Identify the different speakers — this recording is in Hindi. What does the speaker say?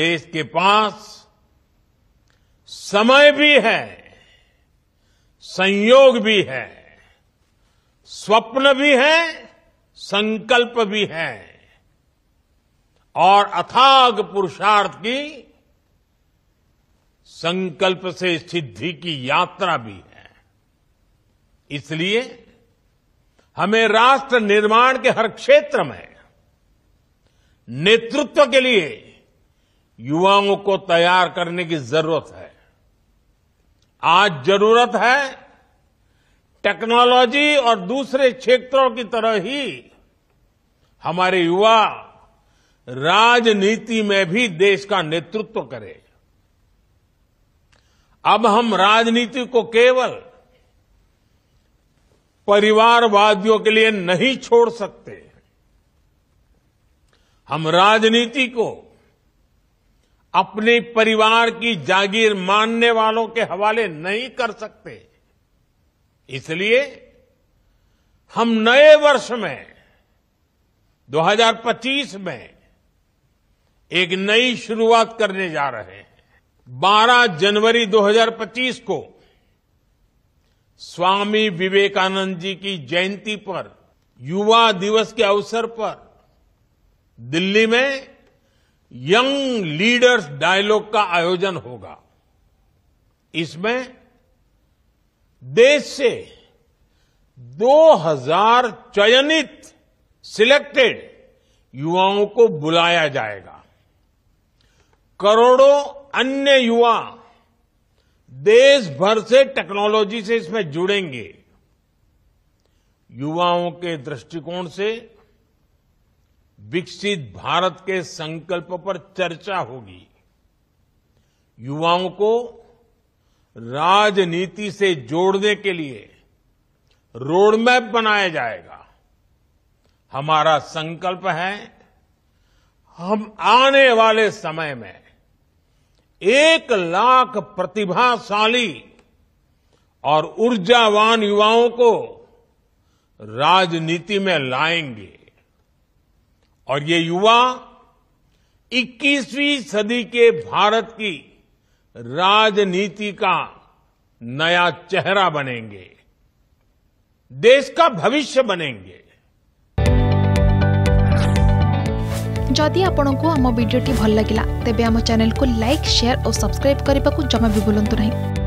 Speaker 1: देश के पास समय भी है संयोग भी है स्वप्न भी है संकल्प भी है और अथाग पुरुषार्थ की संकल्प से सिद्धि की यात्रा भी है इसलिए हमें राष्ट्र निर्माण के हर क्षेत्र में नेतृत्व के लिए युवाओं को तैयार करने की जरूरत है आज जरूरत है टेक्नोलॉजी और दूसरे क्षेत्रों की तरह ही हमारे युवा राजनीति में भी देश का नेतृत्व करें अब हम राजनीति को केवल परिवारवादियों के लिए नहीं छोड़ सकते हम राजनीति को अपने परिवार की जागीर मानने वालों के हवाले नहीं कर सकते इसलिए हम नए वर्ष में 2025 में एक नई शुरुआत करने जा रहे हैं 12 जनवरी 2025 को स्वामी विवेकानंद जी की जयंती पर युवा दिवस के अवसर पर दिल्ली में यंग लीडर्स डायलॉग का आयोजन होगा इसमें देश से 2000 चयनित सिलेक्टेड युवाओं को बुलाया जाएगा करोड़ों अन्य युवा देश भर से टेक्नोलॉजी से इसमें जुड़ेंगे युवाओं के दृष्टिकोण से विकसित भारत के संकल्प पर चर्चा होगी युवाओं को राजनीति से जोड़ने के लिए रोडमैप बनाया जाएगा हमारा संकल्प है हम आने वाले समय में एक लाख प्रतिभाशाली और ऊर्जावान युवाओं को राजनीति में लाएंगे और ये युवा 21वीं सदी के भारत की राजनीति का नया चेहरा बनेंगे देश का भविष्य बनेंगे जदि आपण को आम भिडी भल लगा तेब आम चेल को लाइक शेयर और सब्सक्राइब करने को जमा भी बुलां नहीं